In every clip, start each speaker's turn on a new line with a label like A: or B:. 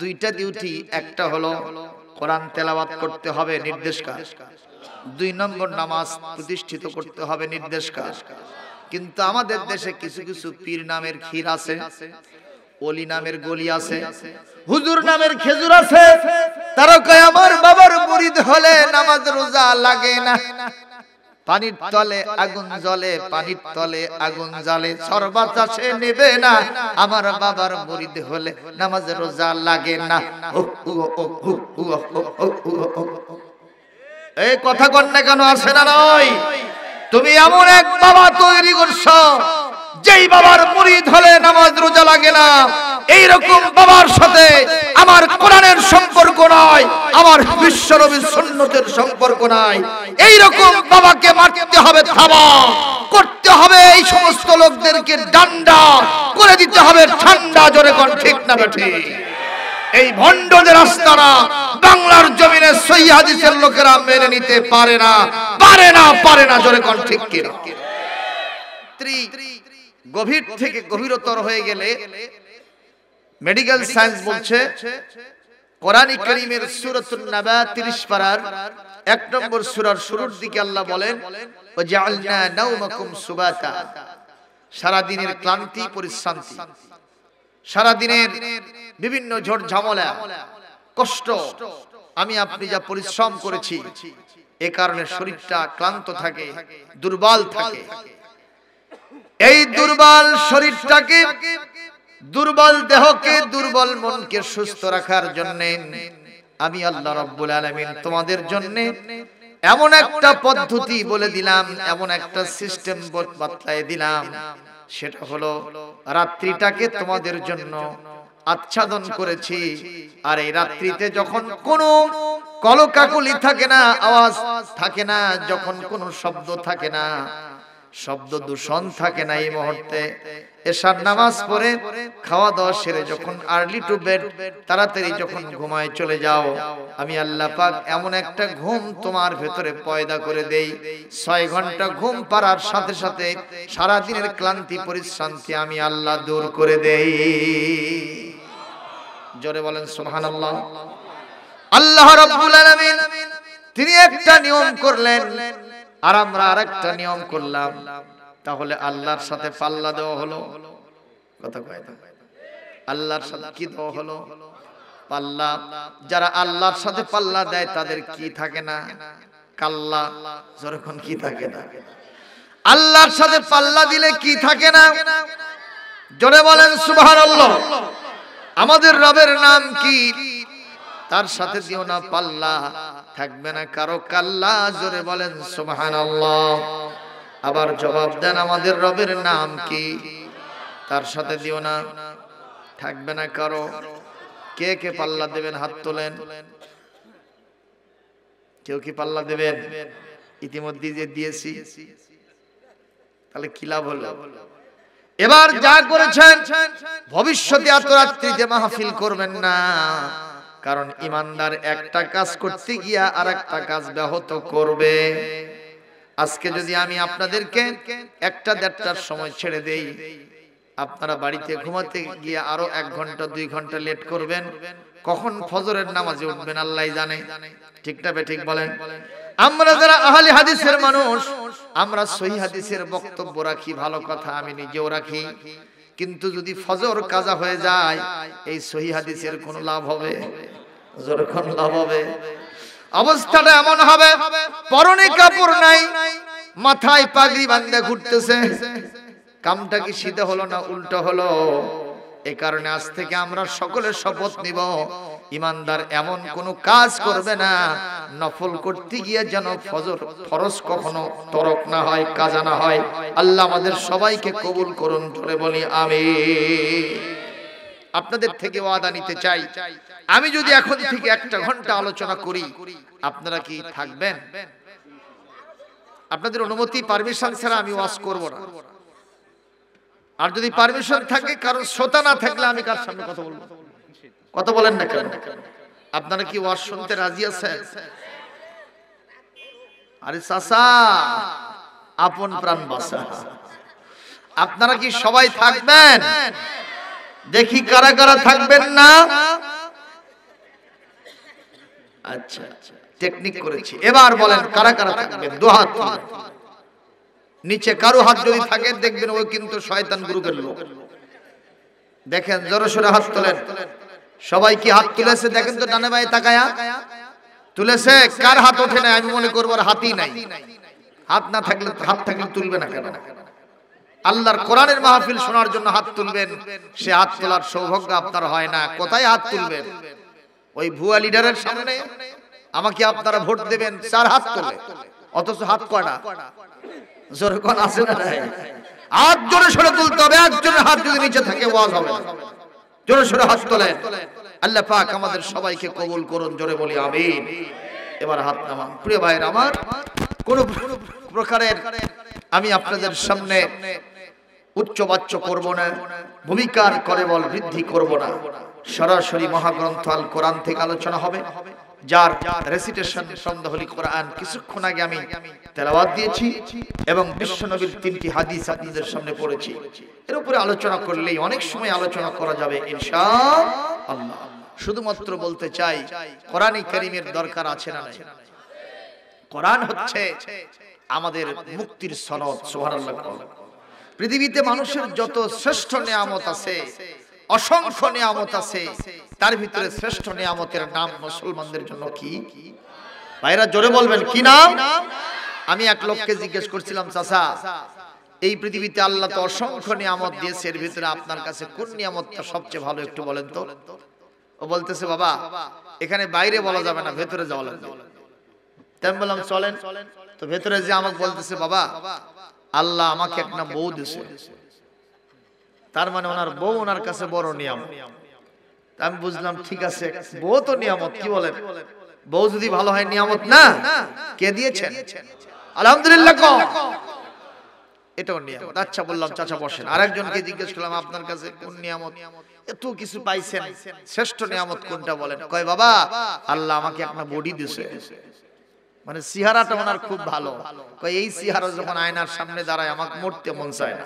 A: দুইটা ডিউটি একটা হলো কোরআন তেলাওয়াত করতে হবে নির্দেশ কাজ দুই নম্বর নামাজ প্রতিষ্ঠিত করতে হবে নির্দেশ কাজ কিন্তু আমাদের দেশে কিছু কিছু পীর নামের ক্ষীর আছে অলি নামের গলি আছে হুজুর নামের খেজুর আছে তারা কয় আমার বাবার মুরিদ হলে নামাজ রোজা লাগে না পানির তলে আগুন জলে পানির তলে আগুন জলে সর্বাচাষে নেবে না আমার বাবার মরিদ হলে নামাজ রোজা লাগে না এই কথা কন্যা কেন আসে না নয় তুমি এমন এক বাবা তৈরি করছ যেই বাবার মুড়ি হলে নামাজ রোজা লাগে না এইরকম বাবার সাথে আমার কোরআনের সম্পর্ক নয় আমার বিশ্ব নবীর সন্ন্যতের সম্পর্ক নাই এইরকম বাবাকে মারতে হবে থামা করতে হবে এই সমস্ত লোকদেরকে ডান্ডা করে দিতে হবে ঠান্ডা জোরে কোন ঠিক না বেঠি এই ভণ্ডদের আস্তানা বাংলার জমিনে সৈয়াদিসের লোকেরা মেনে নিতে পারে না পারে না পারে না জোরে কোন ঠিক কিনা গভীর থেকে গভীরতর হয়ে গেলে মেডিকেল সায়েন্স বলছে কোরআন করিমের সুরতুল নাবা 30 পারার এক নম্বর সূরার শুরুর দিকে আল্লাহ বলেন ওয়া জাআলনা নাওমাকুম সুবাতা সারা দিনের ক্লান্তি পরিশ্রান্তি সারা দিনের বিভিন্ন ঝড় ঝামেলা কষ্ট আমি আপনি যা পরিশ্রম করেছি এ কারণে শরীরটা ক্লান্ত থাকে দুর্বল থাকে এই দুর্বল শরীরটাকে দুর্বল দেহকে দুর্বল মনকে সুস্থ রাখার জন্য আমি আল্লাহ রব্বুল আলমিন তোমাদের জন্য এমন একটা পদ্ধতি বলে দিলাম এমন একটা সিস্টেম বাতলায় দিলাম সেটা হলো রাত্রিটাকে তোমাদের জন্য আচ্ছাদন করেছি আর এই রাত্রিতে যখন কোনো কলকাকলি থাকে না আওয়াজ থাকে না যখন কোনো শব্দ থাকে না শব্দ দূষণ থাকে না এই মুহূর্তে এসার নামাজ পড়ে খাওয়া দাওয়া সেরে যখন আর্লি টু বেড তাড়াতাড়ি যখন ঘুমায় চলে যাও আমি আল্লাহ পাক এমন একটা ঘুম তোমার ভেতরে পয়দা করে দেই ছয় ঘন্টা ঘুম পাড়ার সাথে সাথে সারা দিনের ক্লান্তি পরিশ্রান্তি আমি আল্লাহ দূর করে দেই জোরে বলেন সুবহানাল্লাহ আল্লাহ রাব্বুল আলামিন তিনি একটা নিয়ম করলেন আর আমরা আরেকটা নিয়ম করলাম তাহলে আল্লাহর সাথে পাল্লা দেওয়া হলো কথা কয় আল্লাহর সাথে কি দেওয়া হলো পাল্লা যারা আল্লাহর সাথে পাল্লা দেয় তাদের কি থাকে না কাল্লা যখন কি থাকে না আল্লাহর সাথে পাল্লা দিলে কি থাকে না জোরে বলেন সুবহানাল্লাহ
B: আমাদের রবের নাম
A: কি তার সাথে দিও না পাল্লা থাকবে না কারো কাল্লা জোরে বলেন সুবহান আবার জবাব দেন আমাদের রবের নাম কি তার সাথে দিও না থাকবে না কারো কে কে পাল্লা দেবেন হাত তোলেন কেউ কি পাল্লা দেবেন ইতিমধ্যে যে দিয়েছি তাহলে কি লাভ হলো এবার যা করেছেন ভবিষ্যতে এত রাত্রিতে মাহফিল করবেন না কারণ ইমানদার একটা কাজ করতে গিয়া আর একটা কাজ ব্যাহত করবে আজকে যদি আমি আপনাদেরকে একটা দেড়টার সময় ছেড়ে দেই আপনারা বাড়িতে ঘুমাতে গিয়ে আরো এক ঘন্টা দুই ঘন্টা লেট করবেন কখন ফজরের নামাজে উঠবেন আল্লাহ জানে ঠিকটা ঠিক বলেন আমরা যারা আহলে হাদিসের মানুষ আমরা সহি হাদিসের বক্তব্য রাখি ভালো কথা আমি নিজেও রাখি কিন্তু যদি ফজর কাজা হয়ে যায় এই সহি হাদিসের কোনো লাভ হবে কোন লাভ হবে
B: অবস্থাটা এমন হবে
A: পরনে কাপড় নাই মাথায় পাগড়ি বান্ধে ঘুরতেছে কামটা কি শীতে হলো না উল্টো হলো এ কারণে আজ থেকে আমরা সকলে শপথ নিব ইমানদার এমন কোনো কাজ করবে না নফল করতে গিয়ে যেন ফজর ফরস কখনো তরক না হয় কাজা না হয় আল্লাহ আমাদের সবাইকে কবুল করুন করে বলি আমি আপনাদের থেকে ওয়াদা নিতে চাই আমি যদি এখন থেকে একটা ঘন্টা আলোচনা করি আপনারা কি থাকবেন আপনাদের অনুমতি পারমিশন ছাড়া আমি ওয়াজ করব না আর যদি পারমিশন থাকে কারণ শ্রোতা না থাকলে আমি কার সামনে কথা বলবো কথা বলেন না কেন আপনারা কি ওয়াজ শুনতে রাজি আছেন আরে চাচা আপন প্রাণ বাসা আপনারা কি সবাই থাকবেন দেখি কারা কারা থাকবেন না আচ্ছা টেকনিক করেছি এবার বলেন কারা কারা থাকবেন দুহাত নিচে কারো হাত যদি থাকে দেখবেন ওই কিন্তু শয়তান গ্রুপের লোক দেখেন জোরে সোরে হাত তোলেন সবাই কি হাত তুলেছে দেখেন তো ডানে ভাই তাকায়া তুলেছে কার হাত ওঠে নাই আমি মনে করবো আর হাতই নাই হাত না থাকলে হাত থাকলে তুলবে না কেন আল্লাহর কোরআনের মাহফিল শোনার জন্য হাত তুলবেন সে হাত তোলার সৌভাগ্য আপনার হয় না কোথায় হাত তুলবেন ওই ভুয়া লিডারের সামনে আমাকে আপনারা ভোট দেবেন চার হাত তোলে অথচ হাত কটা জোরে কন আছে না হাত জোরে সরে তুলতে হবে একজনের হাত যদি নিচে থাকে ওয়াজ হবে না জোরে সরে হাত তোলেন আল্লাহ পাক আমাদের সবাইকে কবুল করুন জোরে বলি আমিন এবার হাত নামান প্রিয় ভাইয়ের আমার কোন প্রকারের আমি আপনাদের সামনে উচ্চবাচ্য করব না ভূমিকার করে বল বৃদ্ধি করব না সরাসরি মহাগ্রন্থ আল কোরআন থেকে আলোচনা হবে যার রেসিটেশন সন্দেহলি কোরআন কিছুক্ষণ আগে আমি তেলাওয়াত দিয়েছি এবং বিশ্বনবীর তিনটি হাদিস আপনাদের সামনে পড়েছি এর উপরে আলোচনা করলেই অনেক সময় আলোচনা করা যাবে ইনশাআল্লাহ শুধুমাত্র বলতে চাই কোরআনই কারিমের দরকার আছে না নাই কোরআন হচ্ছে আমাদের মুক্তির সনদ সুবহানাল্লাহ পৃথিবীতে মানুষের যত শ্রেষ্ঠ নিয়ামত আছে অসংখ্য নিয়ামত আছে তার ভিতরে শ্রেষ্ঠ নিয়ামতের নাম মুসলমানদের জন্য কি ভাইরা জোরে বলবেন কি নাম আমি এক লোককে জিজ্ঞেস করছিলাম চাচা এই পৃথিবীতে আল্লাহ তো অসংখ্য নিয়ামত দিয়েছে এর ভিতরে আপনার কাছে কোন নিয়ামতটা সবচেয়ে ভালো একটু বলেন তো ও বলতেছে বাবা এখানে বাইরে বলা যাবে না ভেতরে যাওয়া লাগবে তাই বললাম চলেন তো ভেতরে যে আমাকে বলতেছে বাবা আল্লাহ আমাকে একটা বউ দিয়েছে তার মানে ওনার বউ ওনার কাছে বড় নিয়ম আমি বুঝলাম ঠিক আছে বউ তো নিয়ামত কি বলেন বউ যদি ভালো হয় নিয়ামত না কে দিয়েছেন আলহামদুলিল্লাহ এটাও নিয়ামত আচ্ছা বললাম চাচা বসেন আরেকজনকে জিজ্ঞেস করলাম আপনার কাছে কোন নিয়ামত এত কিছু পাইছেন শ্রেষ্ঠ নিয়ামত কোনটা বলেন কয় বাবা আল্লাহ আমাকে আপনার বডি দিছে মানে চেহারাটা ওনার খুব ভালো কয় এই চেহারা যখন আয়নার সামনে দাঁড়ায় আমাকে মরতে মন চায় না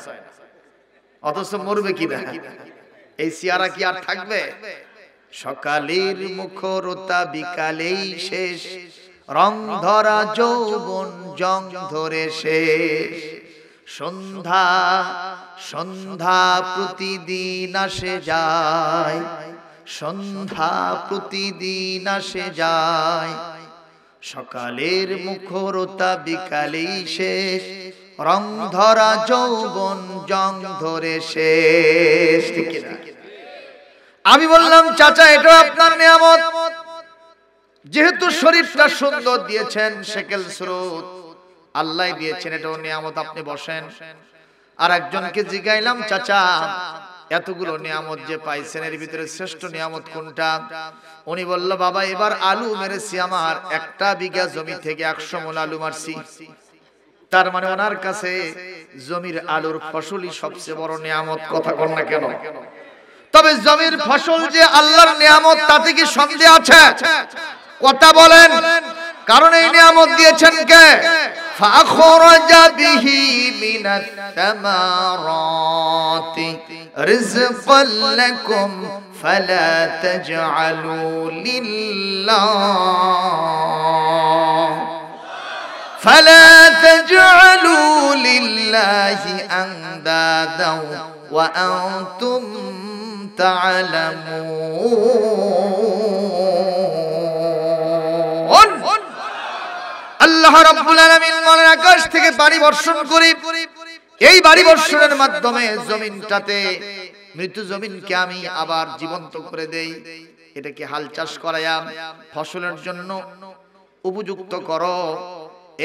A: অথচ মরবে কি না এই সিয়ারা কি আর থাকবে সকালের মুখরতা বিকালেই শেষ রং ধরা যৌবন জং ধরে শেষ সন্ধ্যা সন্ধ্যা প্রতিদিন আসে যায় সন্ধ্যা প্রতিদিন আসে যায় সকালের মুখরতা বিকালেই শেষ রং ধরা যৌবন জং ধরে শেষ আমি বললাম চাচা এটা আপনার নিয়ামত যেহেতু শরীরটা সুন্দর দিয়েছেন সেকেল স্রোত আল্লাহ দিয়েছেন এটাও নিয়ামত আপনি বসেন আর একজনকে জিগাইলাম চাচা এতগুলো নিয়ামত যে পাইছেন এর ভিতরে শ্রেষ্ঠ নিয়ামত কোনটা উনি বলল বাবা এবার আলু মেরেছি আমার একটা বিঘা জমি থেকে একশো মোল আলু মারছি তার মানে ওনার কাছে জমির আলুর ফসলই সবচেয়ে বড় নিয়ামত কথা কর না কেন তবে জমির ফসল যে আল্লাহর নিয়ামত তাতে কি সন্দেহ আছে কথা বলেন কারণ এই নিয়ামত দিয়েছেন কে فأخرج به من فلا تجعلوا لله أندادا وأنتم تعلمون আল্লাহ রাব্বুল আলামিন মনের আকাশ থেকে বাড়ি বর্ষণ করি এই বাড়ি বর্ষণের মাধ্যমে জমিনটাতে মৃত্যু জমিনকে আমি আবার জীবন্ত করে দেই এটাকে হাল চাষ করাইয়া ফসলের জন্য উপযুক্ত করো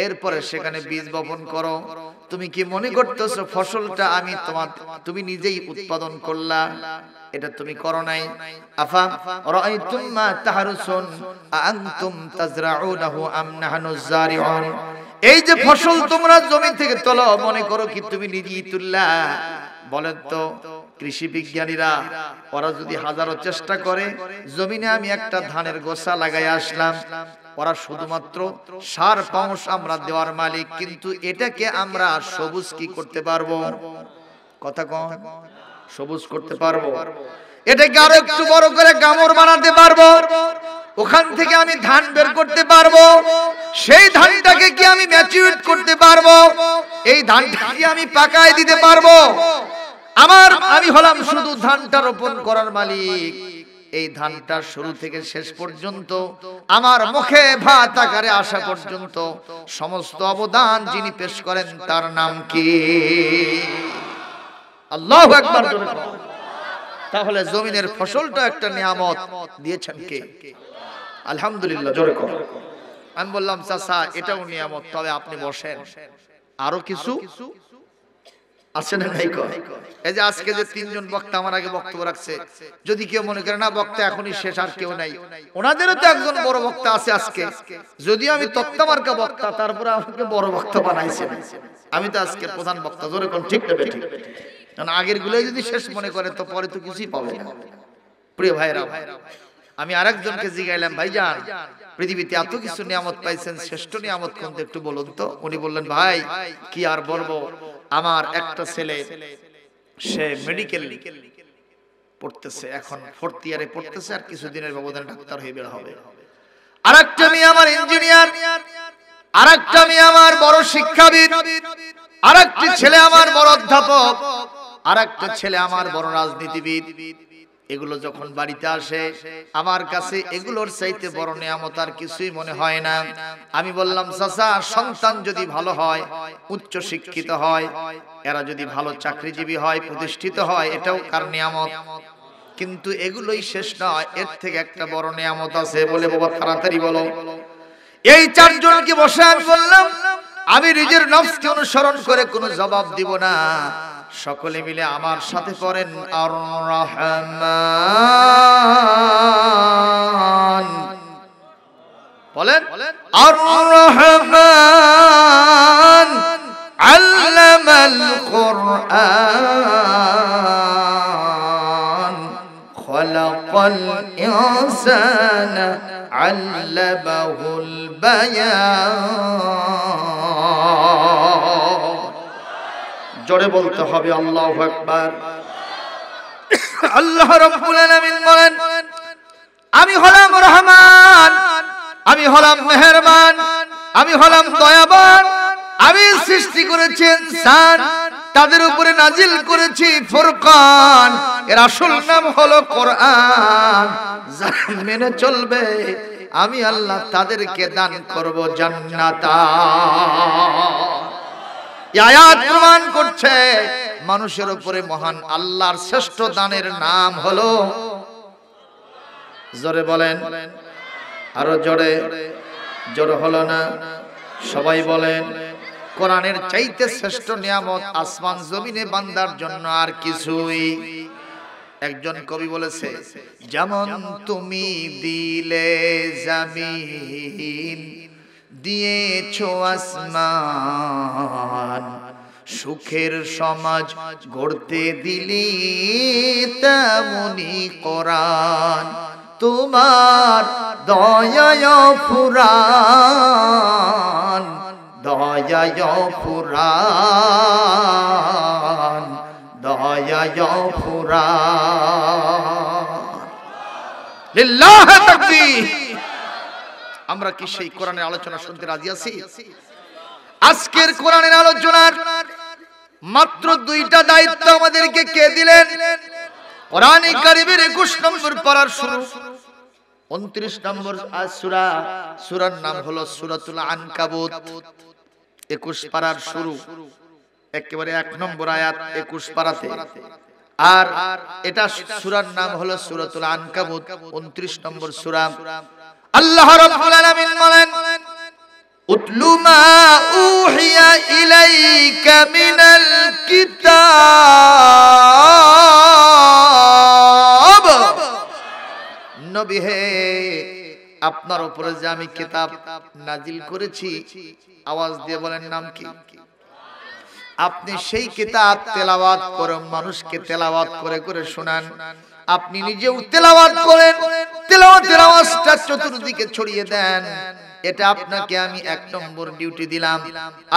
A: এরপরে সেখানে বীজ বপন করো তুমি কি মনে করতেছো ফসলটা আমি তোমার তুমি নিজেই উৎপাদন করলা এটা তুমি করো নাই আফা রাআইতুম মা তাহরুসুন আনতুম তাজরাউনাহু আম নাহনু যারিউন এই যে ফসল তোমরা জমি থেকে তোলো মনে করো কি তুমি নিজেই তুললা বলেন তো কৃষি বিজ্ঞানীরা ওরা যদি হাজারো চেষ্টা করে জমিনে আমি একটা ধানের গোসা লাগাই আসলাম ওরা শুধুমাত্র সার পাউস আমরা দেওয়ার মালিক কিন্তু এটাকে আমরা সবুজ কি করতে পারবো কথা কন সবুজ করতে পারবো এটাকে আরো একটু বড় করে গামর বানাতে পারবো ওখান থেকে আমি ধান বের করতে পারবো সেই ধানটাকে কি আমি ম্যাচিউরেট করতে পারবো এই ধানটাকে আমি পাকায় দিতে পারবো আমার আমি হলাম শুধু ধানটা রোপণ করার মালিক এই ধানটা শুরু থেকে শেষ পর্যন্ত আমার মুখে ভাত আকারে আসা পর্যন্ত সমস্ত অবদান যিনি পেশ করেন তার নাম কি আল্লাহ একবার তাহলে জমিনের ফসলটা একটা নিয়ামত দিয়েছেন কে আলহামদুলিল্লাহ জোরে কর আমি বললাম চাষা এটাও নিয়ামত তবে আপনি বসেন আরো কিছু না এই যে আজকে যে তিনজন বক্তা আমার আগে বক্তব্য রাখছে যদি কেউ মনে করে না বক্তা এখনই শেষ আর কেউ নাই তো একজন বড় বক্তা আছে আজকে যদি আমি বক্তা তারপরে আমাকে বড় বক্তা আমি তো আজকে প্রধান বক্তা ধরে কোন ঠিক ঠিক কারণ আগের গুলোই যদি শেষ মনে করে তো পরে তো কিছুই পাবে না প্রিয় ভাইরা আমি আরেকজনকে জিগাইলাম ভাইজান পৃথিবীতে এত কিছু নিয়ামত পাইছেন শ্রেষ্ঠ নিয়ামত কোনটা একটু বলুন তো উনি বললেন ভাই কি আর বলবো আমার একটা ছেলে সে মেডিকেল পড়তেছে এখন ফোর্থ ইয়ারে পড়তেছে আর কিছুদিনের ব্যবধানে ডাক্তার হয়ে বের হবে আরেকটা মেয়ে আমার ইঞ্জিনিয়ার আরেকটা মেয়ে আমার বড় শিক্ষাবিদ আরেকটি ছেলে আমার বড় অধ্যাপক আরেকটা ছেলে আমার বড় রাজনীতিবিদ এগুলো যখন বাড়িতে আসে আমার কাছে এগুলোর চাইতে বড় নিয়ামত আর কিছুই মনে হয় না আমি বললাম চাচা সন্তান যদি ভালো হয় উচ্চ শিক্ষিত হয় এরা যদি ভালো চাকরিজীবী হয় প্রতিষ্ঠিত হয় এটাও কার নিয়ামত কিন্তু এগুলোই শেষ নয় এর থেকে একটা বড় নিয়ামত আছে বলে বাবা তাড়াতাড়ি বলো এই চারজনকে বসে আমি বললাম আমি নিজের নফসকে অনুসরণ করে কোনো জবাব দিব না সকলে মিলে আমার সাথে করেন আর রহমান বলেন আর রহমান আল্লামাল কোরআন খলাকাল ইনসানা আল্লামাহুল বায়ান জোরে বলতে হবে আল্লাহ একবার আল্লাহ রব্বুল আলামিন বলেন আমি হলাম রহমান আমি হলাম মেহেরবান আমি হলাম দয়াবান আমি সৃষ্টি করেছি ইনসান তাদের উপরে নাজিল করেছি ফুরকান এর আসল নাম হলো কোরআন যারা মেনে চলবে আমি আল্লাহ তাদেরকে দান করব জান্নাতা আয়াত প্রমাণ করছে মানুষের উপরে মহান আল্লাহর শ্রেষ্ঠ দানের নাম হলো জোরে বলেন আরো জোরে জোর হলো না
B: সবাই বলেন
A: কোরআনের চাইতে শ্রেষ্ঠ নিয়ামত আসমান জমিনে বান্দার জন্য আর কিছুই একজন কবি বলেছে যেমন তুমি দিলে জামিন দিয়েছ আসমান সুখের সমাজ গড়তে দিলি তেমনি করান তোমার দয়ায় পুরাণ দয়ায় পুরাণ দয়ায় পুরাণ লিল্লাহ তাকবীর আমরা কি সেই কোরআনের আলোচনা শুনতে রাজি আছি আজকের কোরআনের আলোচনার মাত্র দুইটা দায়িত্ব আমাদেরকে কে দিলেন
B: কোরআনে কারিমের একুশ
A: নম্বর পড়ার শুরু উনত্রিশ নম্বর সুরা সুরার নাম হলো সুরাতুল আনকাবুত একুশ পাড়ার শুরু একেবারে এক নম্বর আয়াত একুশ পাড়াতে আর এটা সুরার নাম হলো সুরাতুল আনকাবুত উনত্রিশ নম্বর সুরা আল্লাহ রাব্বুল আলামিন বলেন উতলু মা উহিয়া ইলাইকা মিনাল কিতাব নবী হে আপনার উপরে যে আমি কিতাব নাজিল করেছি আওয়াজ দিয়ে বলেন নাম কি আপনি সেই কিতাব তেলাওয়াত করে মানুষকে তেলাওয়াত করে করে শোনান আপনি নিজেও তেলাওয়াত করেন তেলাওয়াতের আওয়াজটা চতুর্দিকে ছড়িয়ে দেন এটা আপনাকে আমি এক নম্বর ডিউটি দিলাম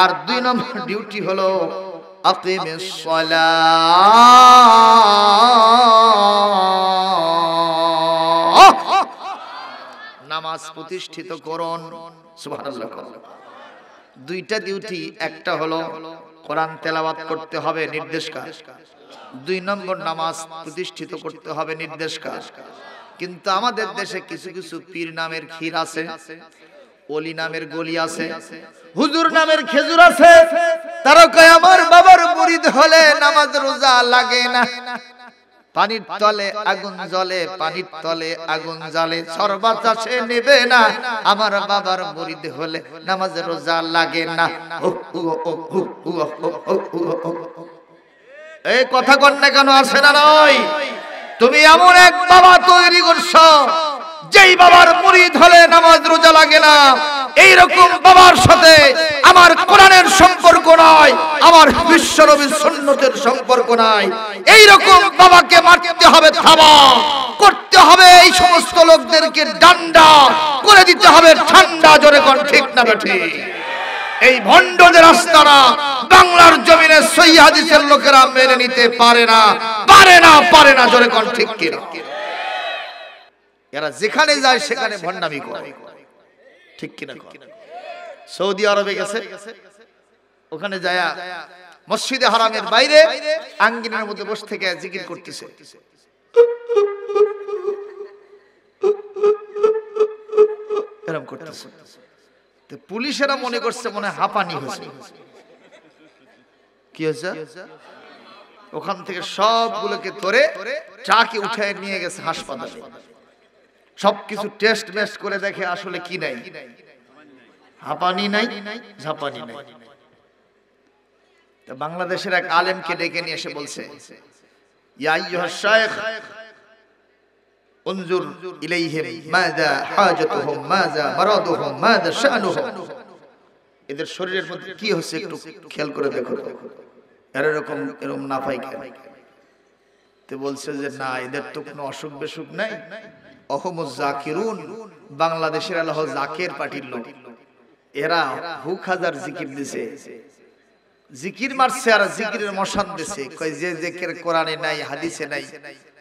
A: আর দুই নম্বর ডিউটি হলো নামাজ প্রতিষ্ঠিত করুন দুইটা ডিউটি একটা হলো কোরআন তেলাওয়াত করতে হবে নির্দেশ কাজ দুই নম্বর নামাজ প্রতিষ্ঠিত করতে হবে নির্দেশ কাজ কিন্তু আমাদের দেশে কিছু কিছু পীর নামের ক্ষীর আছে অলি নামের গলি আছে হুজুর নামের খেজুর আছে তারা কয় আমার বাবার মুরিদ হলে নামাজ রোজা লাগে না পানির তলে আগুন জলে পানির তলে আগুন জলে সর্বাচাষে নেবে না আমার বাবার মরিদ হলে নামাজ রোজা লাগে না এই কথা কন্যা কেন আসে না নয় তুমি এমন এক বাবা তৈরি করছ যেই বাবার মুড়ি ধরে নামাজ রোজা লাগে না এইরকম বাবার সাথে আমার কোরআনের সম্পর্ক নাই আমার বিশ্ব নবীর সুন্নতের সম্পর্ক নাই এইরকম বাবাকে মারতে হবে থাবা করতে হবে এই সমস্ত লোকদেরকে ডান্ডা করে দিতে হবে ঠান্ডা জোরে কন ঠিক না ঠিক এই ভণ্ডদের রাস্তারা বাংলার জমিনে সই হাদিসের লোকেরা মেনে নিতে পারে না পারে না পারে না জোরে কোন ঠিক কিনা এরা যেখানে যায় সেখানে ভণ্ডামি করে ঠিক না সৌদি আরবে গেছে ওখানে যায়া মসজিদে হারামের বাইরে আঙ্গিনের মধ্যে বসে থেকে জিকির করতেছে এরকম করতেছে পুলিশেরা মনে করছে মনে হাঁপানি হয়েছে কি হয়েছে ওখান থেকে সবগুলোকে ধরে ট্রাকে উঠে নিয়ে গেছে হাসপাতালে সবকিছু টেস্ট মেস্ট করে দেখে আসলে কি নাই হাঁপানি নাই ঝাপানি নাই বাংলাদেশের এক আলেমকে ডেকে নিয়ে এসে বলছে ইয়া শায়েখ انظر إليهم ماذا حاجتهم ماذا مرضهم ماذا شأنهم এদের শরীরের মধ্যে কি হচ্ছে একটু খেয়াল করে দেখো এরকম এরকম না পাই কেন তে বলছে যে না এদের তো কোনো অসুখ বেসুখ নাই অহমদ জাকিরুন বাংলাদেশের আল্লাহ জাকের পার্টির লোক এরা হুক হাজার জিকির দিছে জিকির মারছে আর জিকিরের মশান দিছে কয় যে জিকির কোরআনে নাই হাদিসে নাই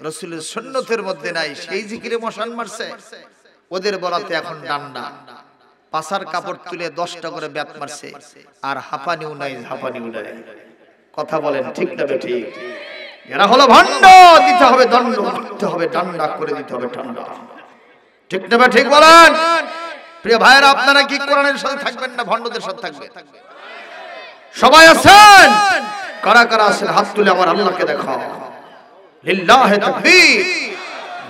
A: রাসূলের সুন্নতের মধ্যে নাই সেই জিকিরে মশান মারছে ওদের বলাতে এখন ডান্ডা পাসার কাপড় তুলে 10টা করে ব্যাপ মারছে আর হাঁপানিও নাই হাঁপানিও নাই কথা বলেন ঠিক না ঠিক এরা হলো ভান্ড দিতে হবে দণ্ড দিতে হবে ডান্ডা করে দিতে হবে ডান্ডা ঠিক না ঠিক বলেন প্রিয় ভাইরা আপনারা কি কোরআনের সাথে থাকবেন না ভণ্ডদের সাথে থাকবেন সবাই আছেন কারা কারা আছেন হাত তুলে আমার আল্লাহকে দেখা লিল্লাহে তাকবীর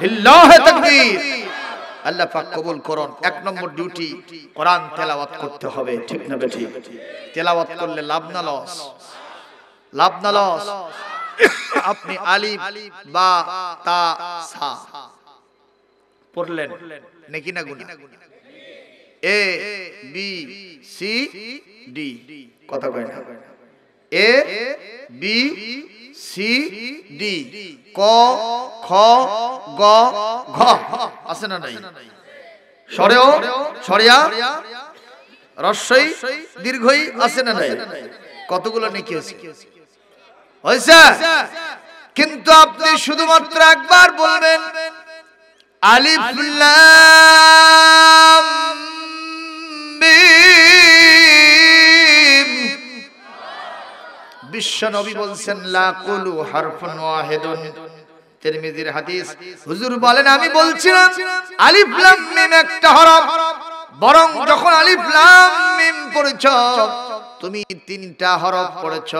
A: লিল্লাহে তাকবীর আল্লাহ পাক কবুল করুন এক নম্বর ডিউটি কোরআন তেলাওয়াত করতে হবে ঠিক না বেঠি তেলাওয়াত করলে লাভ না লস লাভ না লস আপনি আলিফ বা তা সা পড়লেন নাকি না গুনাহ এ বি সি ডি কথা কয় না এ বি সি ডি ক খ গ ঘ আছে না নাই সরেও সরিয়া রস্যই দীর্ঘই আছে না নাই কতগুলো নেকি হয়েছে কিন্তু আপনি শুধুমাত্র একবার বলবেন আলিফ বিশ্বনবী বলছেন লা কুলু হারফুন ওয়াহিদুন তিরমিজির হাদিস হুজুর বলেন আমি বলছিলাম আলিফ লাম মিম একটা হরফ বরং যখন আলিফ লাম মিম পড়েছ তুমি তিনটা হরফ পড়েছ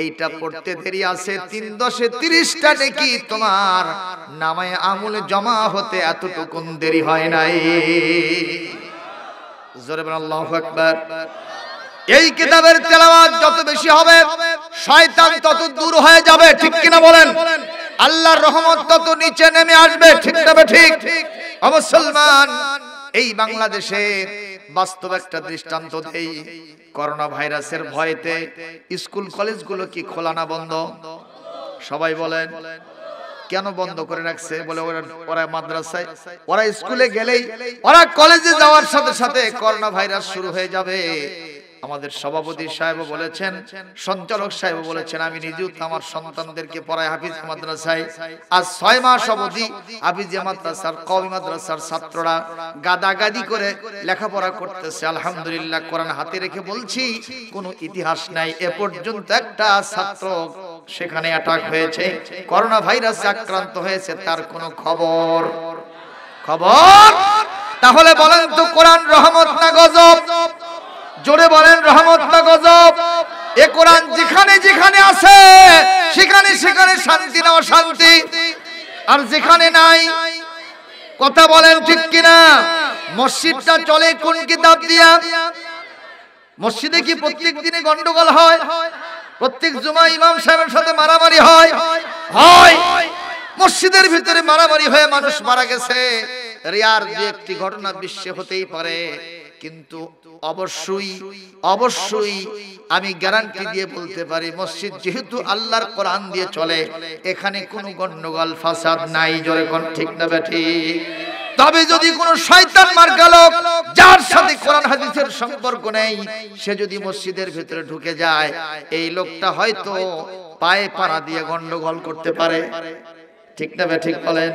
A: এইটা পড়তে দেরি আছে তিন দশে তিরিশটা নাকি তোমার নামায় আমলে জমা হতে এতটুকুন দেরি হয় নাই জোরে আল্লাহ আকবার এই কিতাবের তেলাওয়াত যত বেশি হবে শয়তান তত দূর হয়ে যাবে ঠিক কিনা বলেন আল্লাহর রহমত তত নিচে নেমে আসবে ঠিক তবে ঠিক মুসলমান এই বাংলাদেশে বাস্তব একটা দৃষ্টান্ত দেই করোনা ভাইরাসের ভয়েতে স্কুল কলেজগুলো কি খোলা না বন্ধ সবাই বলেন কেন বন্ধ করে রাখছে বলে ওরা ওরা মাদ্রাসায় ওরা স্কুলে গেলেই ওরা কলেজে যাওয়ার সাথে সাথে করোনা ভাইরাস শুরু হয়ে যাবে আমাদের সভাপতি সাহেব বলেছেন সঞ্চালক সাহেব বলেছেন আমি নিজেও আমার সন্তানদেরকে পড়াই হাফিজ মাদ্রাসায় আজ ছয় মাস অবধি হাফিজ মাদ্রাসার কবি মাদ্রাসার ছাত্ররা গাদাগাদি করে লেখাপড়া করতেছে আলহামদুলিল্লাহ কোরআন হাতে রেখে বলছি কোনো ইতিহাস নাই এ পর্যন্ত একটা ছাত্র সেখানে অ্যাটাক হয়েছে করোনা ভাইরাস আক্রান্ত হয়েছে তার কোনো খবর খবর তাহলে বলেন তো কোরআন রহমত না গজব জোরে বলেন রহমত না গজব এ কোরআন যেখানে যেখানে আছে সেখানে সেখানে শান্তি না অশান্তি আর যেখানে নাই কথা বলেন ঠিক কিনা মসজিদটা চলে কোন কিতাব দিয়া মসজিদে কি প্রত্যেক দিনে গন্ডগোল হয় প্রত্যেক জুমা ইমাম সাহেবের সাথে মারামারি হয় হয় মসজিদের ভিতরে মারামারি হয়ে মানুষ মারা গেছে রিয়ার যে একটি ঘটনা বিশ্বে হতেই পারে কিন্তু অবশ্যই অবশ্যই আমি গ্যারান্টি দিয়ে বলতে পারি মসজিদ যেহেতু আল্লাহর কোরআন দিয়ে চলে এখানে কোনো গন্ডগোল ফাসাদ নাই জোরে কোন ঠিক না বেঠি তবে যদি কোন শয়তান মার্কা লোক যার সাথে কোরআন হাদিসের সম্পর্ক নেই সে যদি মসজিদের ভিতরে ঢুকে যায় এই লোকটা হয়তো পায়ে পাড়া দিয়ে গন্ডগোল করতে পারে ঠিক না বে ঠিক বলেন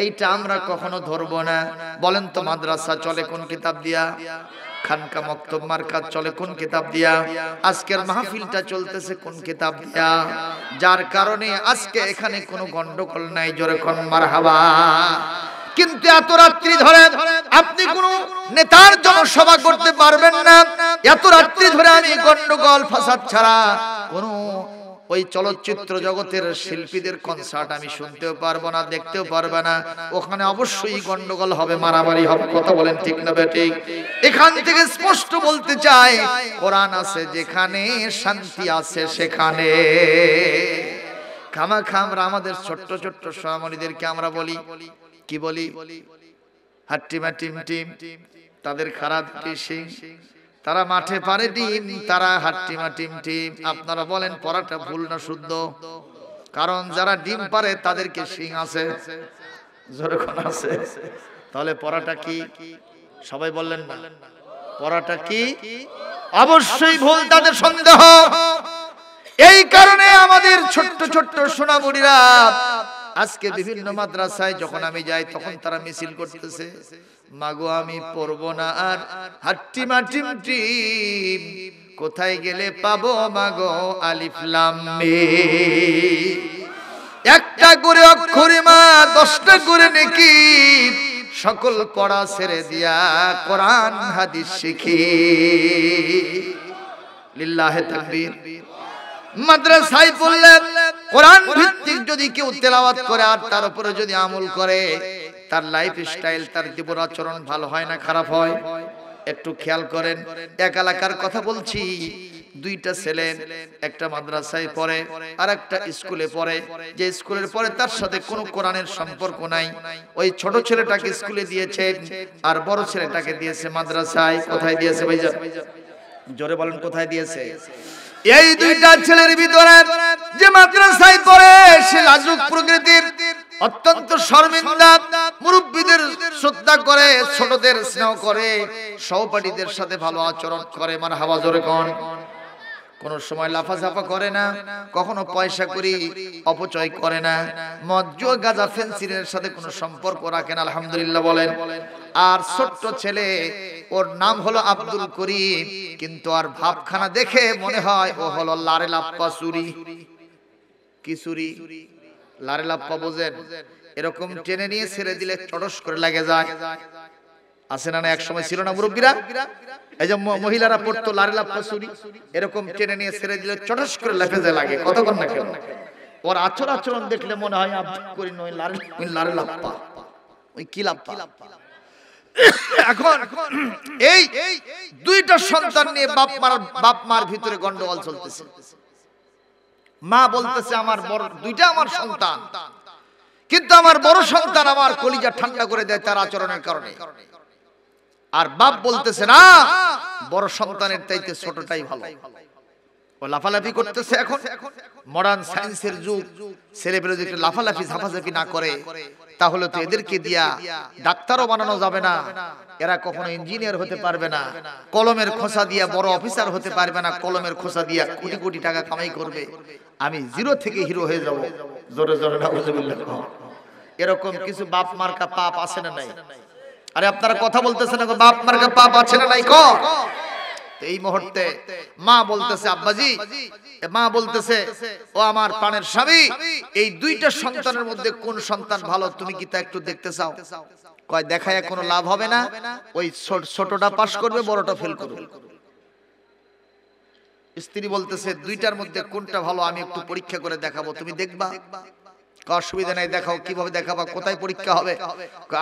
A: এইটা আমরা কখনো ধরবো না বলেন তো মাদ্রাসা চলে কোন কিতাব দিয়া খানকা মক্তব মার্কাত চলে কোন কিতাব দিয়া আজকের মাহফিলটা চলতেছে কোন কিতাব দিয়া যার কারণে আজকে এখানে কোনো গন্ডগোল নাই জোরে কোন মারহাবা কিন্তু এত রাত্রি ধরে আপনি কোন নেতার জনসভা করতে পারবেন না এত রাত্রি ধরে আমি গন্ডগোল ফাসাদ ছাড়া কোনো ওই চলচ্চিত্র জগতের শিল্পীদের কনসার্ট আমি শুনতেও পারবো না দেখতেও পারবে না ওখানে অবশ্যই গন্ডগোল হবে মারামারি হবে কথা বলেন ঠিক না ঠিক এখান থেকে স্পষ্ট বলতে চাই কোরআন আছে যেখানে শান্তি আছে সেখানে খামা খামরা আমাদের ছোট্ট ছোট্ট সোনামণিদেরকে আমরা বলি কি বলি হাট্টিমা টিম টিম তাদের খারাপ সিং তারা মাঠে পারে টিম তারা হাট্টিমা টিম টিম আপনারা বলেন পড়াটা ভুল না শুদ্ধ কারণ যারা ডিম পারে তাদেরকে শিং আছে আছে তাহলে পড়াটা কি সবাই বললেন না পড়াটা কি অবশ্যই ভুল তাদের সন্দেহ এই কারণে আমাদের ছোট্ট ছোট্ট সোনামুড়িরা আজকে বিভিন্ন মাদ্রাসায় যখন আমি যাই তখন তারা মিছিল করতেছে মাগো আমি পরব না আর হাট্টি মাটিম টিম কোথায় গেলে পাবো মাগো আলিফলাম একটা করে অক্ষরে মা দশটা করে নাকি সকল পড়া ছেড়ে দিয়া কোরআন হাদিস শিখি লিল্লাহে তাকবীর মাদ্রাসায় বললেন কোরআন ভিত্তিক যদি কেউ তেলাওয়াত করে আর তার উপরে যদি আমল করে তার লাইফ স্টাইল তার জীবন আচরণ ভালো হয় না খারাপ হয় একটু খেয়াল করেন এক এলাকার কথা বলছি দুইটা ছেলে একটা মাদ্রাসায় পড়ে আর একটা স্কুলে পড়ে যে স্কুলের পরে তার সাথে কোনো কোরআনের সম্পর্ক নাই ওই ছোট ছেলেটাকে স্কুলে দিয়েছে আর বড় ছেলেটাকে দিয়েছে মাদ্রাসায় কোথায় দিয়েছে ভাইজা জোরে বলেন কোথায় দিয়েছে এই দুইটা ছেলের ভিতরে যে মাদ্রাসায় পড়ে সে লাজুক প্রকৃতির অত্যন্ত শর্মিন্দা মুরব্বীদের শ্রদ্ধা করে ছোটদের স্নেহ করে সহপাঠীদের সাথে ভালো আচরণ করে মানে হাওয়া জোরে কন কোন সময় লাফাঝাফা করে না কখনো পয়সা করি অপচয় করে না মজ্জ গাজা ফেন্সিনের সাথে কোনো সম্পর্ক রাখেন আলহামদুলিল্লাহ বলেন আর ছোট্ট ছেলে ওর নাম হলো আব্দুল করিম কিন্তু আর ভাবখানা দেখে মনে হয় ও হলো লারে লাপ্পা চুরি কিচুরি লারে লাপ্পা বোঝেন এরকম টেনে নিয়ে ছেড়ে দিলে চটস করে লাগে যায় আসে না এক সময় ছিল না মুরব্বীরা এই যে মহিলারা পড়তো লারে লাপ্পা চুরি এরকম টেনে নিয়ে ছেড়ে দিলে চটস করে লেফে যায় লাগে কতক্ষণ না কেন ওর আচরণ আচরণ দেখলে মনে হয় আব্দুল করি নয় লারে ওই লারে লাপ্পা ওই কি লাপ্পা এখন এই দুইটা সন্তান নিয়ে বাপ মার বাপ মার ভিতরে গন্ডগোল চলতেছে মা বলতেছে আমার বড় দুইটা আমার সন্তান কিন্তু আমার বড় সন্তান আমার কলিজা ঠান্ডা করে দেয় তার আচরণের কারণে আর বাপ বলতেছে না বড় সন্তানের চাইতে ছোটটাই ভালো ও লাফালাফি করতেছে এখন মডার্ন সায়েন্সের যুগ ছেলেপেলে যদি লাফালাফি ঝাফাঝাফি না করে তাহলে তো এদেরকে দিয়া ডাক্তারও বানানো যাবে না এরা কখনো ইঞ্জিনিয়ার হতে পারবে না কলমের খোসা দিয়া বড় অফিসার হতে পারবে না কলমের খোসা দিয়া কোটি কোটি টাকা কামাই করবে আমি জিরো থেকে হিরো হয়ে যাবো জোরে জোরে এরকম কিছু বাপ মার্কা পাপ আছে না নাই আরে আপনারা কথা বলতেছেন বাপ মার্কা পাপ আছে না নাই ক এই মুহূর্তে মা বলতেছে আব্বাজি মা বলতেছে ও আমার পানের স্বামী এই দুইটা সন্তানের মধ্যে কোন সন্তান ভালো তুমি কি তা একটু দেখতে চাও কয় দেখায় কোনো লাভ হবে না ওই ছোটটা পাশ করবে বড়টা ফেল করবে স্ত্রী বলতেছে দুইটার মধ্যে কোনটা ভালো আমি একটু পরীক্ষা করে দেখাবো তুমি দেখবা অসুবিধা নাই দেখাও কিভাবে দেখাবা কোথায় পরীক্ষা হবে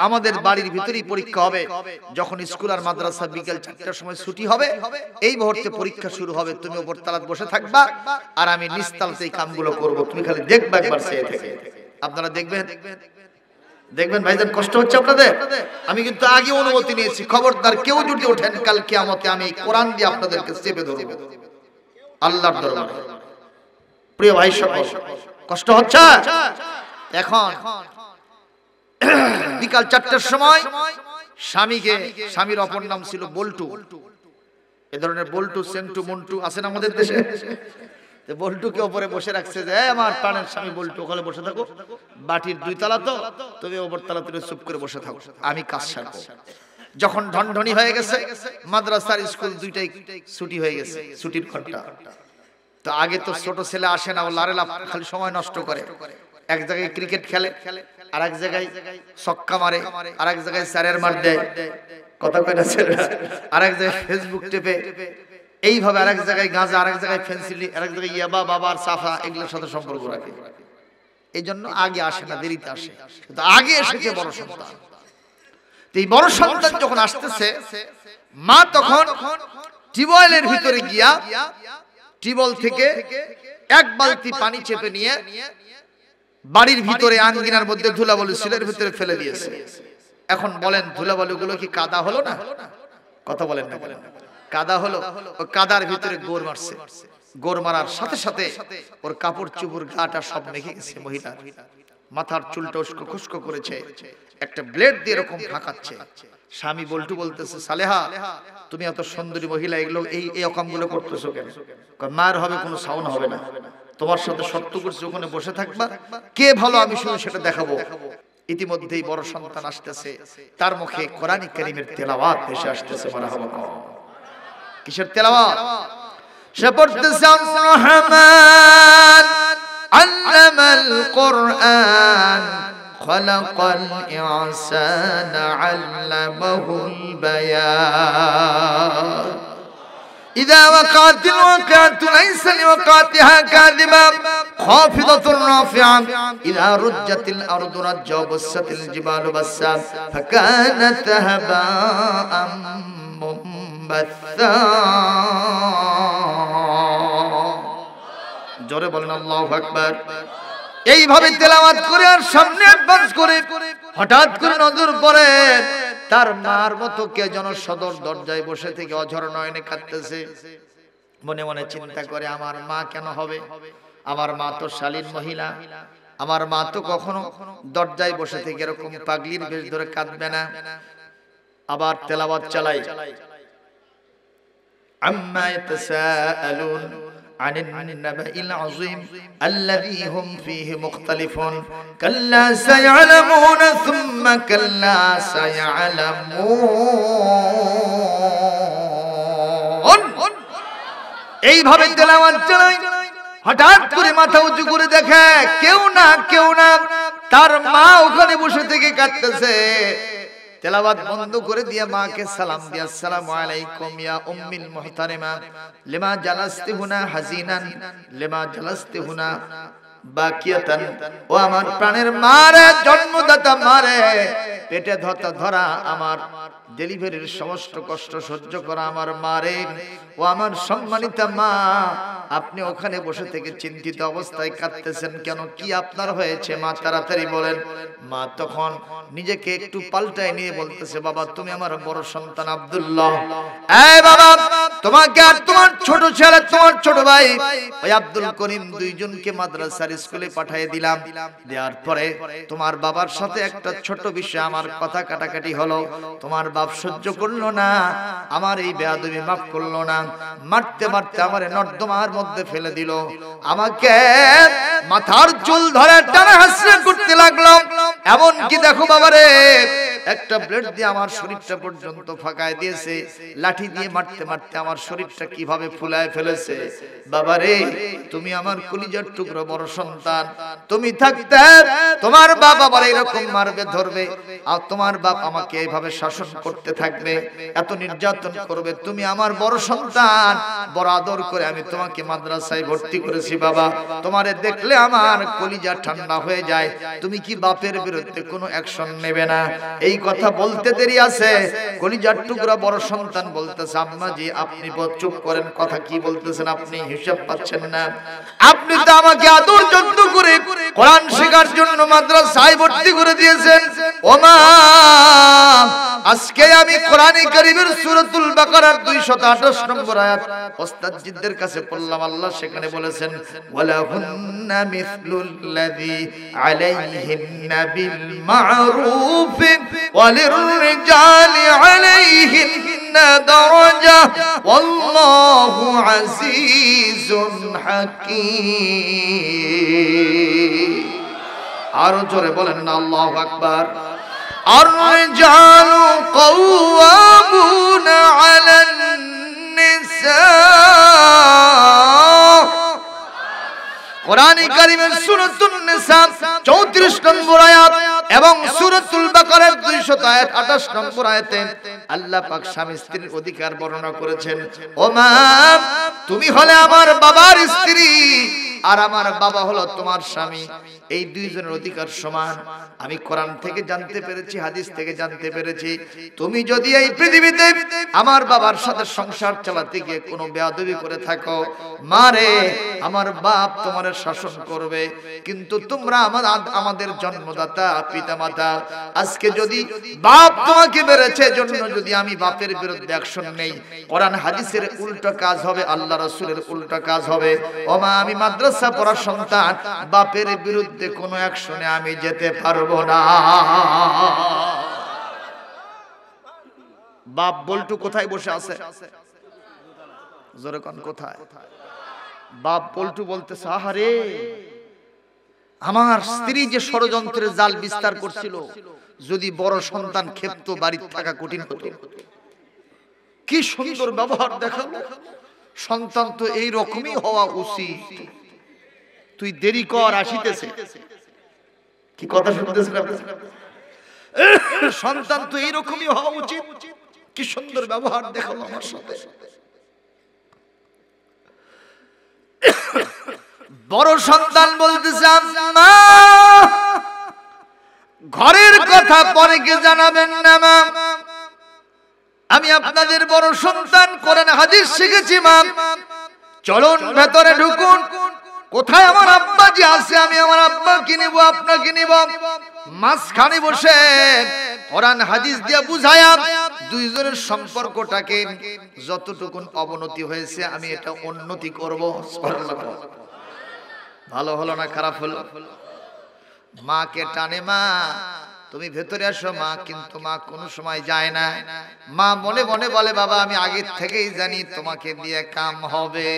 A: আমাদের বাড়ির ভিতরেই পরীক্ষা হবে যখন স্কুল আর মাদ্রাসা বিকেল চারটার সময় ছুটি হবে এই মুহূর্তে পরীক্ষা শুরু হবে তুমি ওপর তালাত বসে থাকবা আর আমি নিস্তালতে এই কামগুলো করবো তুমি খালি দেখবা একবার সে থেকে আপনারা দেখবেন দেখবেন ভাই কষ্ট হচ্ছে আপনাদের আমি কিন্তু আগে অনুমতি নিয়েছি খবরদার কেউ যদি ওঠেন কালকে আমাকে আমি কোরআন দিয়ে আপনাদেরকে চেপে ধরব আল্লাহর দরবারে প্রিয় ভাই সকল কষ্ট হচ্ছে এখন বিকাল চারটের সময় স্বামীকে স্বামীর অপর নাম ছিল বল্টু এ ধরনের বল্টু সেন্টু মন্টু আছেন আমাদের দেশে বল্টুকে ওপরে বসে রাখছে যে আমার প্রাণের স্বামী বল্টু ওখানে বসে থাকো বাটির দুই তালা তো তুমি ওপর তালা তুমি চুপ করে বসে থাকো আমি কাজ সারবো যখন ঢনঢনি হয়ে গেছে মাদ্রাসার স্কুল দুইটাই ছুটি হয়ে গেছে ছুটির ঘন্টা তো আগে তো ছোট ছেলে আসে না ও লারেলা খালি সময় নষ্ট করে এক জায়গায় ক্রিকেট খেলে আর এক জায়গায় সক্কা মারে আর এক জায়গায় স্যারের মার দেয় কথা কয় না ছেলে আর এক জায়গায় ফেসবুক টেপে এইভাবে আর এক জায়গায় গাঁজা আর এক জায়গায় ফেন্সিলি আর এক জায়গায় ইয়াবা বাবা আর সাফা এগুলোর সাথে সম্পর্ক রাখে এই জন্য আগে আসে না দেরিতে আসে কিন্তু আগে এসেছে বড় সন্তান এই বড় সন্তান যখন আসতেছে মা তখন টিবয়েলের ভিতরে গিয়া টিবল থেকে এক বালতি পানি চেপে নিয়ে বাড়ির ভিতরে আঙ্গিনার মধ্যে ধুলাবালু সিলের ভিতরে ফেলে দিয়েছে এখন বলেন ধুলাবালু গুলো কি কাদা হলো না কথা বলেন না বলেন কাদা হলো কাদার ভিতরে গোর মারছে গোর মারার সাথে সাথে ওর কাপড় চুপুর গাটা সব মেখে গেছে মহিলা মাথার চুলটা উস্কো খুস্কো করেছে একটা ব্লেড দিয়ে এরকম ফাঁকাচ্ছে স্বামী বলটু বলতেছে সালেহা তুমি এত সুন্দরী মহিলা এগুলো এই এই অকামগুলো করতেছো কেন মার হবে কোনো সাউন্ড হবে না তোমার সাথে সত্য করছি ওখানে বসে থাকবা কে ভালো আমি শুধু সেটা দেখাবো ইতিমধ্যেই বড় সন্তান আসতেছে তার মুখে কোরআন করিমের তেলাওয়াত এসে আসতেছে মারা কিসের তেলাওয়াত সে পড়তেছে রহমান আল্লামাল কোরআন خلق الإنسان علمه البيان إذا وقعت الواقعة ليس لوقعتها كاذبة خافضة رافعة إذا رجت الأرض رجا وبست الجبال بسا فكانت هباء منبثا جرب الله أكبر এইভাবে তেলাওয়াত করে আর সামনে অ্যাডভান্স করে হঠাৎ করে নজর পড়ে তার মার মতো কে যেন সদর দরজায় বসে থেকে অঝর নয়নে কাঁদতেছে মনে মনে চিন্তা করে আমার মা কেন হবে আমার মা তো শালীন মহিলা আমার মা তো কখনো দরজায় বসে থেকে এরকম পাগলির বেশ ধরে কাঁদবে না আবার তেলাওয়াত চালাই আম্মা ইতাসাআলুন عن النبأ العظيم الذي هم فيه مختلفون كلا سيعلمون ثم كلا سيعلمون এইভাবে তেলাওয়াত চালাই হঠাৎ করে মাথা উঁচু করে দেখে কেউ না কেউ না তার মা ওখানে বসে থেকে কাটতেছে তেলাবাদ বন্ধ করে দিয়ে মাকে সালাম দিয়া আসসালামু আলাইকুম ইয়া উম্মিল মুহতারিমা লিমা জালাসতি হুনা হাজিনান লিমা জালাসতি হুনা বাকিয়াতান ও আমার প্রাণের মারে জন্মদাতা মারে পেটে ধরতা ধরা আমার ডেলিভারির সমস্ত কষ্ট সহ্য করা আমার মারে ও আমার সম্মানিতা মা আপনি ওখানে বসে থেকে চিন্তিত অবস্থায় কাঁদতেছেন কেন কি আপনার হয়েছে মা তাড়াতাড়ি বলেন মা তখন নিজেকে একটু পাল্টায় নিয়ে বলতেছে বাবা তুমি আমার বড় সন্তান আব্দুল্লাহ বাবা তোমাকে আর তোমার ছোট ছেলে তোমার ছোট ভাই ওই আব্দুল করিম দুইজনকে মাদ্রাসার স্কুলে পাঠিয়ে দিলাম দেওয়ার পরে তোমার বাবার সাথে একটা ছোট বিষয় আমার কথা কাটাকাটি হলো তোমার বাবা বাপ সহ্য করলো না আমার এই বেয়াদবি মাফ করলো না মারতে মারতে আমার নর্দমার মধ্যে ফেলে দিল আমাকে মাথার চুল ধরে টানা হাসরে করতে লাগলো এমন কি দেখো বাবারে একটা ব্লেড দিয়ে আমার শরীরটা পর্যন্ত ফাঁকায় দিয়েছে লাঠি দিয়ে মারতে মারতে আমার শরীরটা কিভাবে ফুলায় ফেলেছে বাবা রে তুমি আমার কলিজার টুকরো বড় সন্তান তুমি থাকতে তোমার বাবা বলে এরকম মারবে ধরবে আর তোমার বাপ আমাকে এইভাবে শাসন করতে থাকবে এত নির্যাতন করবে তুমি আমার বড় সন্তান বড় আদর করে আমি তোমাকে মাদ্রাসায় ভর্তি করেছি বাবা তোমারে দেখলে আমার কলিজা ঠান্ডা হয়ে যায় তুমি কি বাপের বিরুদ্ধে কোনো অ্যাকশন নেবে না এই কথা বলতে দেরি আছে কলিজার টুকরা বড় সন্তান বলতেছে আম্মা জি আপনি চুপ করেন কথা কি বলতেছেন আপনি হিসাব পাচ্ছেন না আপনি তো আমাকে আদর যত্ন করে কোরআন শেখার জন্য মাদ্রাসায় ভর্তি করে দিয়েছেন ওমা আজকে আমি কোরআনে কারীমের সূরাতুল বাকারার 228 নম্বর আয়াত ওস্তাদ জিদ্দের কাছে পড়লাম আল্লাহ সেখানে বলেছেন ওয়ালা হুন্না ওয়ালাহুন্না লাযী আলাইহিম নাবিল মা'রুফ ওয়ালিররিজালি আলাইহিন্না দারাজা ওয়াল্লাহু আজিজুন হাকীম আর জোরে বলেন না আল্লাহু আকবার الرجال قوامون على النساء কোরআন কারিমের নম্বর আয়াত এবং আয়াত নম্বর আয়াতে আল্লাহ পাক স্বামী স্ত্রীর অধিকার বর্ণনা করেছেন ও মা তুমি হলে আমার বাবার স্ত্রী আর আমার বাবা হলো তোমার স্বামী এই দুইজনের অধিকার সমান আমি কোরআন থেকে জানতে পেরেছি হাদিস থেকে জানতে পেরেছি তুমি যদি এই পৃথিবীতে আমার বাবার সাথে সংসার চালাতে গিয়ে কোনো বেয়াদবি করে থাকো মারে আমার বাপ তোমার শাসন করবে কিন্তু তোমরা আমার আমাদের জন্মদাতা পিতামাতা আজকে যদি বাপ তোমাকে বেড়েছে জন্য যদি আমি বাপের বিরুদ্ধে অ্যাকশন নেই কোরআন হাদিসের উল্টো কাজ হবে আল্লাহ রসুলের উল্টো কাজ হবে ওমা আমি মাদ্রাসা পড়া সন্তান বাপের বিরুদ্ধে কোনো অ্যাকশনে আমি যেতে পারবো না বাপ বল্টু কোথায় বসে আছে জোরে কোথায় বাপ পল্টু বলতে সাহারে আমার স্ত্রী যে ষড়যন্ত্রের জাল বিস্তার করছিল যদি বড় সন্তান ক্ষেপ্ত বাড়ির থাকা কঠিন হতো কি সুন্দর ব্যবহার দেখাল সন্তান তো এই রকমই হওয়া উচিত তুই দেরি কর আসিতেছে কি কথা শুনতেছেন সন্তান তো এইরকমই হওয়া উচিত কি সুন্দর ব্যবহার দেখাল আমার সাথে বড় সন্তান বলতেছে মা ঘরের কথা পরে কে জানাবেন না মা আমি আপনাদের বড় সন্তান করেন শিখেছি মা চলুন ভেতরে ঢুকুন কোথায় আমার আব্বা যে আছে আমি আমার আব্বা কিনিব আপনাকে নিব মাঝখানে বসে কোরআন হাদিস দিয়া বুঝায়া দুইজনের সম্পর্কটাকে যতটুকুন অবনতি হয়েছে আমি এটা উন্নতি করব ভালো হলো না খারাপ হলো মাকে টানে মা তুমি ভেতরে আসো মা কিন্তু মা কোনো সময় যায় না মা মনে মনে বলে বাবা আমি আগের থেকেই জানি তোমাকে দিয়ে কাম হবে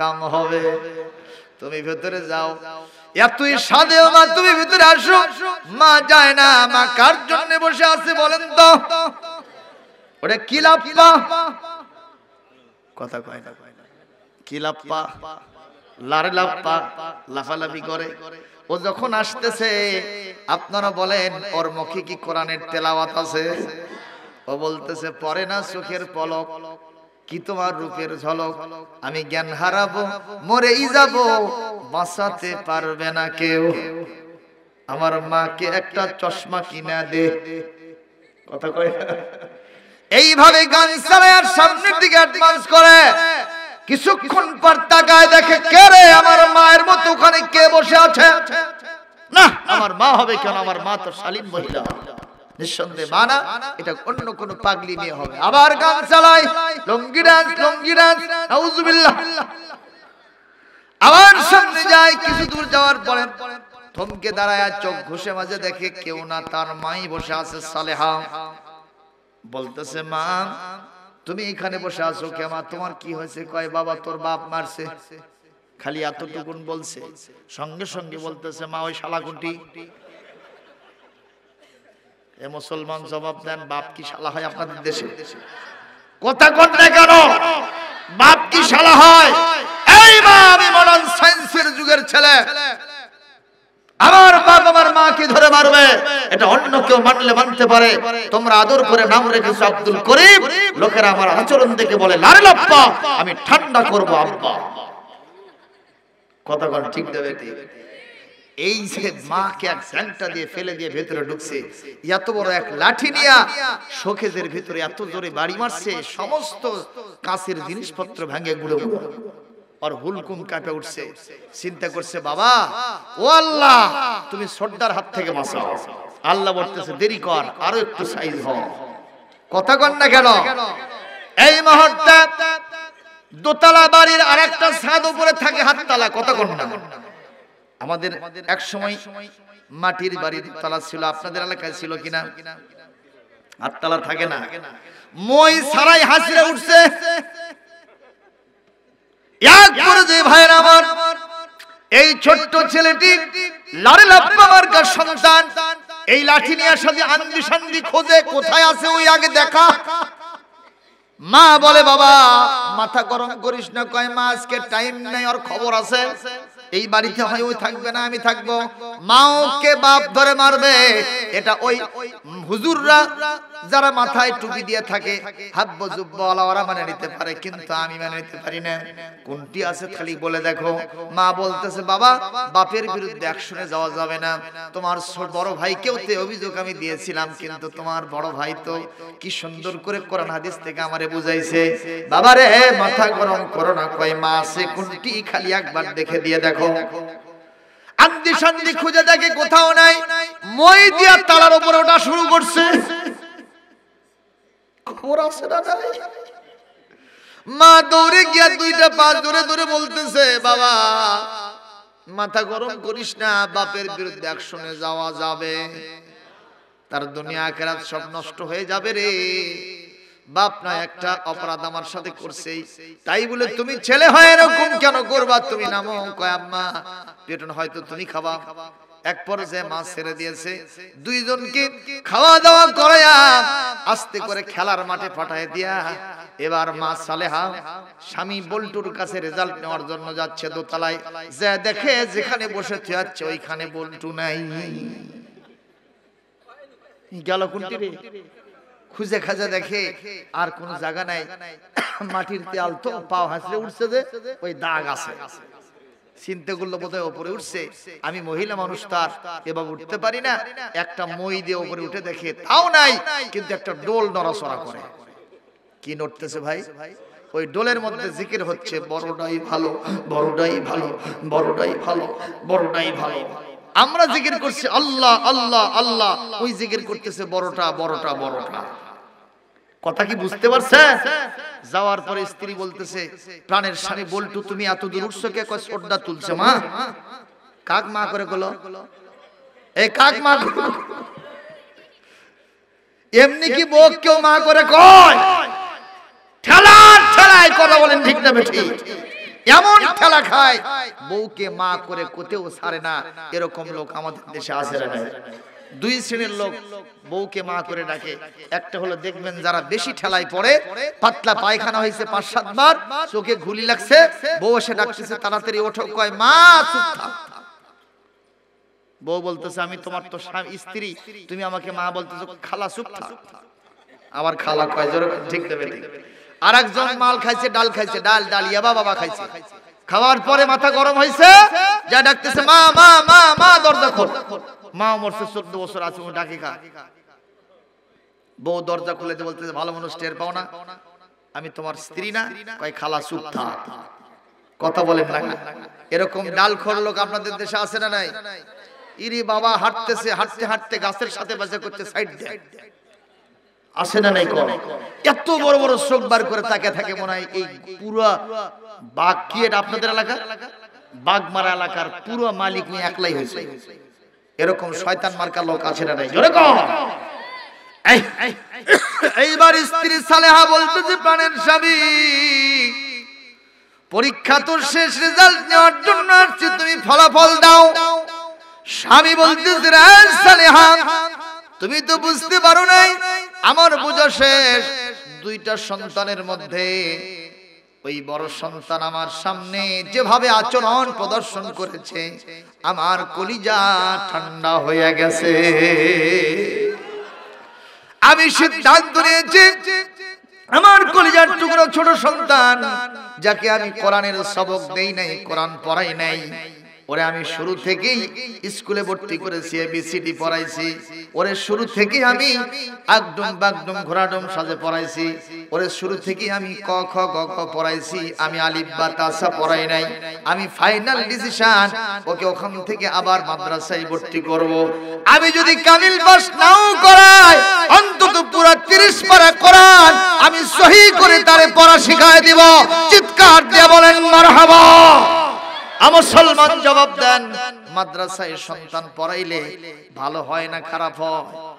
A: কাম হবে তুমি ভেতরে যাও এতই সাদেও মা তুমি ভিতরে আসো মা যায় না মা কার জন্য বসে আছে বলেন তো কি লাপ্পা কথা কয় না কি লাপ্পা লারে লাপ্পা লাফালাফি করে ও যখন আসতেছে আপনারা বলেন ওর মুখে কি কোরআনের তেলাওয়াত আছে ও বলতেছে পরে না চোখের পলক কি তোমার রূপের ঝলক আমি জ্ঞান হারাবো মরেই যাব বাঁচাতে পারবে না কেউ আমার মাকে একটা চশমা কিনা দে কথা কয় এইভাবে গান চালায় সামনের দিকে অ্যাডভান্স করে কিছুক্ষণ পর তাকায় দেখে কে রে আমার মায়ের মতো ওখানে কে বসে আছে না আমার মা হবে কেন আমার মা তো শালীন মহিলা মানা এটা অন্য পাগলি হবে আবার গান আবার সামনে যায় কিছু দূর যাওয়ার পরে থমকে দাঁড়ায় চোখ ঘুষে মাঝে দেখে কেউ না তার মাই বসে আছে সালেহা বলতেছে মা তুমি এখানে বসে আছো কে মা তোমার কি হয়েছে কয় বাবা তোর বাপ মারছে খালি এতটুকুন বলছে সঙ্গে সঙ্গে বলতেছে মা ওই শালাকুটি এ মুসলমান জবাব দেন বাপ কি শালা হয় আপনাদের দেশে কথা কন কেন বাপ কি শালা হয় এই মা আমি মডার্ন সায়েন্সের যুগের ছেলে আমার বাপ আমার ধরে মারবে এটা অন্য কেউ মানলে মানতে পারে তোমরা আদর করে নাম রেখেছো আব্দুল করিম লোকেরা আমার আচরণ দেখে বলে লারে লপ্পা আমি ঠান্ডা করব আব্বা কথা কন ঠিক দেবে ঠিক এই যে মাকে এক জ্যাংটা দিয়ে ফেলে দিয়ে ভেতরে ঢুকছে এত বড় এক লাঠি নিয়া শোকেজের ভেতরে এত জোরে বাড়ি মারছে সমস্ত কাছের জিনিসপত্র ভাঙে গুলো আর হুলকুম কাঁপে উঠছে চিন্তা করছে বাবা ও আল্লাহ তুমি সর্দার হাত থেকে বাঁচাও আল্লাহ বলতেছে দেরি কর আরো একটু সাইজ হও কথা কন না কেন এই মুহূর্তে দোতলা বাড়ির আরেকটা ছাদ উপরে থাকে হাততলা কথা কন না আমাদের এক সময় মাটির বাড়ির তালা ছিল আপনাদের এলাকায় ছিল কিনা আর তালা থাকে না মই সারাই হাসিরে উঠছে এক করে যে ভাইয়ের আমার এই ছোট্ট ছেলেটি লারে লাপ্পা মার্কার সন্তান এই লাঠি নিয়ে সাথে আন্দি সান্দি খোঁজে কোথায় আছে ওই আগে দেখা মা বলে বাবা মাথা গরম করিস না কয় মা আজকে টাইম নাই আর খবর আছে এই বাড়িতে হয় ওই থাকবে না আমি থাকবো মাওকে বাপ ধরে মারবে এটা ওই হুজুররা যারা মাথায় টুপি দিয়ে থাকে হাব্য জুব্বলা ওরা মানে নিতে পারে কিন্তু আমি মানে নিতে পারি না কোনটি আছে খালি বলে দেখো মা বলতেছে বাবা বাপের বিরুদ্ধে অ্যাকশনে যাওয়া যাবে না তোমার বড় ভাই কেউ তে অভিযোগ আমি দিয়েছিলাম কিন্তু তোমার বড় ভাই তো কি সুন্দর করে কোরআন হাদিস থেকে আমারে বুঝাইছে বাবারে মাথা গরম করো না কয় মা আছে কোনটি খালি একবার দেখে দিয়ে দেখো দেখো আন্দি সন্ধি খুঁজে দেখে কোথাও নাই মই দিয়া তালার উপর ওটা শুরু করছে খবর আছে না নাই মা দৌড়ে গিয়া দুইটা পা ধরে ধরে বলতেছে বাবা মাথা গরম করিস না বাপের বিরুদ্ধে একসঙ্গে যাওয়া যাবে তার দুনিয়া আখেরাত সব নষ্ট হয়ে যাবে রে বাপ না একটা অপরাধ আমার সাথে করছে তাই বলে তুমি ছেলে হয় এরকম কেন করবা তুমি নামো কয় আম্মা পেটন হয়তো তুমি খাবা এক যে মাছ ছেড়ে দিয়েছে দুইজনকে খাওয়া দাওয়া করাইয়া আস্তে করে খেলার মাঠে পাঠায় দিয়া এবার মা সালেহা স্বামী বল্টুর কাছে রেজাল্ট নেওয়ার জন্য যাচ্ছে দোতলায় যে দেখে যেখানে বসে থিয়াচ্ছে ওইখানে বল্টু নাই গেল কোনটি রে খুঁজে খাজা দেখে আর কোন জায়গা নাই মাটির তেল তো পাও হাসলে উঠছে যে ওই দাগ আছে চিন্তা করলো বোধহয় ওপরে উঠছে আমি মহিলা মানুষ তার এভাবে উঠতে পারি না একটা মই দিয়ে ওপরে উঠে দেখে তাও নাই কিন্তু একটা ডোল নড়াচড়া করে কি নড়তেছে ভাই ওই ডোলের মধ্যে জিকির হচ্ছে বড়টাই ভালো বড়টাই ভালো বড়টাই ভালো বড়টাই ভালো আমরা জিকির করছি আল্লাহ আল্লাহ আল্লাহ ওই জিকির করতেছে বড়টা বড়টা বড়টা কথা কি বুঝতে পারছে যাওয়ার পরে স্ত্রী বলতেছে প্রাণের স্বামী বলটু তুমি এত দূর উঠছো কয় শ্রদ্ধা তুলছে মা কাক মা করে গেলো এই কাক মা এমনি কি বোক কেউ মা করে কয় ঠেলা ঠেলায় কথা বলেন ঠিক না বেঠিক এমন খেলা খায় বউকে মা করে কোথাও সারে না এরকম লোক আমাদের দেশে আসে না দুই শ্রেণীর লোক বউকে মা করে ডাকে একটা হলো দেখবেন যারা বেশি ঠেলায় পড়ে পাতলা পায়খানা হয়েছে পাঁচ সাতবার চোখে ঘুলি লাগছে বউ এসে ডাকতেছে তাড়াতাড়ি ওঠো কয় মা চুপ বউ বলতেছে আমি তোমার তো স্ত্রী তুমি আমাকে মা বলতেছো খালা চুপ থাক আবার খালা কয় জোরে ঠিক দেবে আরেকজন মাল খাইছে ডাল খাইছে ডাল ডাল ইয়াবা বাবা খাইছে খাওয়ার পরে মাথা গরম হয়েছে যা ডাকতেছে মা মা মা মা দরজা খোল মা মরছে চোদ্দ বছর আছে ও ডাকে খা বউ দরজা খুলে বলতেছে ভালো মানুষ টের পাও না আমি তোমার স্ত্রী না কয় খালা চুপ থাক কথা বলেন না এরকম ডাল খোর লোক আপনাদের দেশে আছে না নাই ইরি বাবা হাঁটতেছে হাঁটতে হাঁটতে গাছের সাথে বাজে করতে সাইড দেয় আসে না নাই কম এত বড় বড় চোখ বার করে তাকে থাকে মনে হয় এই পুরো বাঘ কি এটা আপনাদের এলাকা বাঘ মারা এলাকার পুরো মালিক নিয়ে একলাই হয়েছে এরকম শয়তান মার্কা লোক আছে না নাই জোরে কম এইবার স্ত্রী সালেহা যে প্রাণের স্বামী পরীক্ষা তো শেষ রেজাল্ট নেওয়ার জন্য আসছি তুমি ফলাফল দাও
B: স্বামী বলতেছে সালেহা
A: তুমি তো বুঝতে পারো নাই আমার বুঝা শেষ দুইটা সন্তানের মধ্যে ওই বড় সন্তান আমার সামনে যেভাবে আচরণ প্রদর্শন করেছে আমার কলিজা ঠান্ডা হয়ে গেছে আমি সিদ্ধান্ত নিয়েছি আমার কলিজার টুকরো ছোট সন্তান যাকে আমি কোরআনের সবক দেই নাই কোরআন পড়াই নাই ওরে আমি শুরু থেকেই স্কুলে ভর্তি করেছি এবিসিডি পড়াইছি ওরে শুরু থেকেই আমি একদম বাগদম ঘোরাডম সাজে পড়াইছি ওরে শুরু থেকেই আমি ক খ গ খ পড়াইছি আমি আলিফ বা তাসা পড়াই নাই আমি ফাইনাল ডিসিশন ওকে ওখান থেকে আবার মাদ্রাসায় ভর্তি করব আমি যদি কামিল পাস নাও করাই অন্তত পুরো 30 পারা কোরআন আমি সহি করে তারে পড়া শেখায় দেব চিৎকার দিয়ে বলেন মারহাবা মুসলমান জবাব দেন মাদ্রাসায় সন্তান পড়াইলে ভালো হয় না খারাপ হয়